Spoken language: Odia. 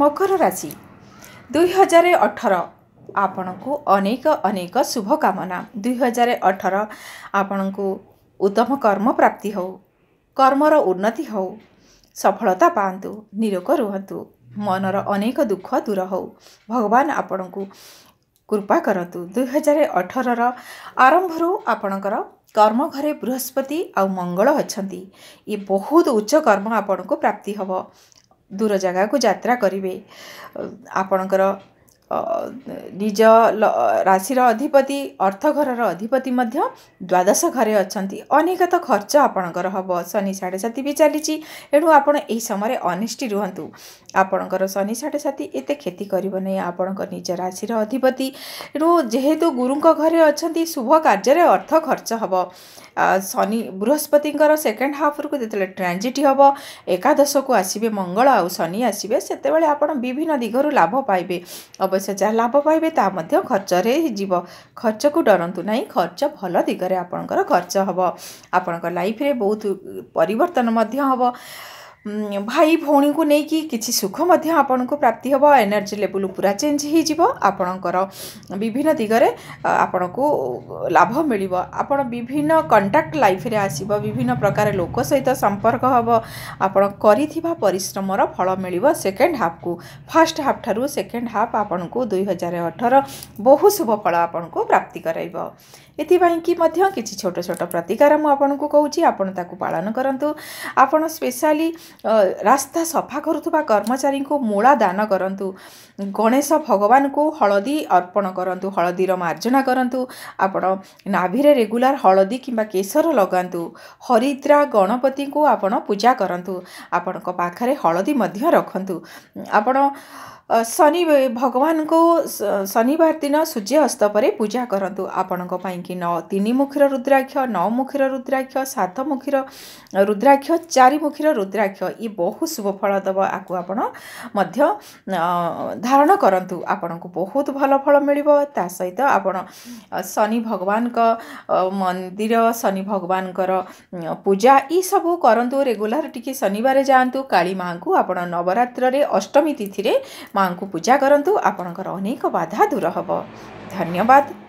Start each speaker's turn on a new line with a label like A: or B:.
A: ମକର ରାଶି ଦୁଇହଜାର ଅଠର ଆପଣଙ୍କୁ ଅନେକ ଅନେକ ଶୁଭକାମନା ଦୁଇହଜାର ଅଠର ଆପଣଙ୍କୁ ଉତ୍ତମ କର୍ମ ପ୍ରାପ୍ତି ହେଉ କର୍ମର ଉନ୍ନତି ହେଉ ସଫଳତା ପାଆନ୍ତୁ ନିରୋଗ ରୁହନ୍ତୁ ମନର ଅନେକ ଦୁଃଖ ଦୂର ହେଉ ଭଗବାନ ଆପଣଙ୍କୁ କୃପା କରନ୍ତୁ ଦୁଇହଜାର ଅଠରର ଆରମ୍ଭରୁ ଆପଣଙ୍କର କର୍ମ ଘରେ ବୃହସ୍ପତି ଆଉ ମଙ୍ଗଳ ଅଛନ୍ତି ଏ ବହୁତ ଉଚ୍ଚ କର୍ମ ଆପଣଙ୍କୁ ପ୍ରାପ୍ତି ହେବ ଦୂର ଜାଗାକୁ ଯାତ୍ରା କରିବେ ଆପଣଙ୍କର निज राशि अधिपति अर्थ घर अधिपतिश घर अनि अनेक त खर्च आपण शनि साढे साती वि चाहिँ एउटा आपयर अनिष्टि रुहन्नु आपण शनि साढे साती एते क्षति नै आपणको निज राशिर अधिपति एउटा जेतु गुरुङ घर अनि शुभ कर्जर अर्थ खर्च हे शनि बृहस्पति सेकेन्ड हाफको जति बेला ट्रान्जिट हे एकादशको आसि मङ्गल आउ शनिसबेस आपन विभिन्न दिगहरू लाभ परे ଅବଶ୍ୟ ଯାହା ଲାଭ ପାଇବେ ତା ମଧ୍ୟ ଖର୍ଚ୍ଚରେ ହୋଇଯିବ ଖର୍ଚ୍ଚକୁ ଡରନ୍ତୁ ନାହିଁ ଖର୍ଚ୍ଚ ଭଲ ଦିଗରେ ଆପଣଙ୍କର ଖର୍ଚ୍ଚ ହେବ ଆପଣଙ୍କ ଲାଇଫରେ ବହୁତ ପରିବର୍ତ୍ତନ ମଧ୍ୟ ହେବ ଭାଇ ଭଉଣୀଙ୍କୁ ନେଇକି କିଛି ସୁଖ ମଧ୍ୟ ଆପଣଙ୍କୁ ପ୍ରାପ୍ତି ହେବ ଏନର୍ଜି ଲେବୁଲ୍ ପୁରା ଚେଞ୍ଜ ହୋଇଯିବ ଆପଣଙ୍କର ବିଭିନ୍ନ ଦିଗରେ ଆପଣଙ୍କୁ ଲାଭ ମିଳିବ ଆପଣ ବିଭିନ୍ନ କଣ୍ଟାକ୍ଟ ଲାଇଫ୍ରେ ଆସିବ ବିଭିନ୍ନ ପ୍ରକାର ଲୋକ ସହିତ ସମ୍ପର୍କ ହେବ ଆପଣ କରିଥିବା ପରିଶ୍ରମର ଫଳ ମିଳିବ ସେକେଣ୍ଡ ହାଫ୍କୁ ଫାର୍ଷ୍ଟ ହାଫ୍ ଠାରୁ ସେକେଣ୍ଡ ହାଫ୍ ଆପଣଙ୍କୁ ଦୁଇ ହଜାର ଅଠର ବହୁ ଶୁଭ ଫଳ ଆପଣଙ୍କୁ ପ୍ରାପ୍ତି କରାଇବ ଏଥିପାଇଁ କି ମଧ୍ୟ କିଛି ଛୋଟ ଛୋଟ ପ୍ରତିକାର ମୁଁ ଆପଣଙ୍କୁ କହୁଛି ଆପଣ ତାକୁ ପାଳନ କରନ୍ତୁ ଆପଣ ସ୍ପେଶାଲି ରାସ୍ତା ସଫା କରୁଥିବା କର୍ମଚାରୀଙ୍କୁ ମୂଳା ଦାନ କରନ୍ତୁ ଗଣେଶ ଭଗବାନଙ୍କୁ ହଳଦୀ ଅର୍ପଣ କରନ୍ତୁ ହଳଦୀର ମାର୍ଜନା କରନ୍ତୁ ଆପଣ ନାଭିରେ ରେଗୁଲାର ହଳଦୀ କିମ୍ବା କେଶର ଲଗାନ୍ତୁ ହରିଦ୍ରା ଗଣପତିଙ୍କୁ ଆପଣ ପୂଜା କରନ୍ତୁ ଆପଣଙ୍କ ପାଖରେ ହଳଦୀ ମଧ୍ୟ ରଖନ୍ତୁ ଆପଣ ଶନି ଭଗବାନଙ୍କୁ ଶନିବାର ଦିନ ସୂର୍ଯ୍ୟ ଅସ୍ତ ପରେ ପୂଜା କରନ୍ତୁ ଆପଣଙ୍କ ପାଇଁକି ନଅ ତିନିମୁଖୀର ରୁଦ୍ରାକ୍ଷ ନଅମୁଖୀର ରୁଦ୍ରାକ୍ଷ ସାତମୁଖୀର ରୁଦ୍ରାକ୍ଷ ଚାରିମୁଖୀର ରୁଦ୍ରାକ୍ଷ ଇଏ ବହୁତ ଶୁଭ ଫଳ ଦେବ ଆକୁ ଆପଣ ମଧ୍ୟ ଧାରଣ କରନ୍ତୁ ଆପଣଙ୍କୁ ବହୁତ ଭଲ ଫଳ ମିଳିବ ତା ସହିତ ଆପଣ ଶନି ଭଗବାନଙ୍କ ମନ୍ଦିର ଶନି ଭଗବାନଙ୍କର ପୂଜା ଇସବୁ କରନ୍ତୁ ରେଗୁଲାର ଟିକେ ଶନିବାର ଯାଆନ୍ତୁ କାଳୀ ମାଆଙ୍କୁ ଆପଣ ନବରାତ୍ରରେ ଅଷ୍ଟମୀ ତିଥିରେ ମା'ଙ୍କୁ ପୂଜା କରନ୍ତୁ ଆପଣଙ୍କର ଅନେକ ବାଧା ଦୂର ହେବ ଧନ୍ୟବାଦ